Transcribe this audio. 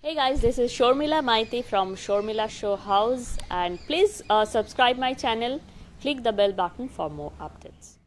Hey guys, this is Shormila Maiti from Shormila Show House and please uh, subscribe my channel, click the bell button for more updates.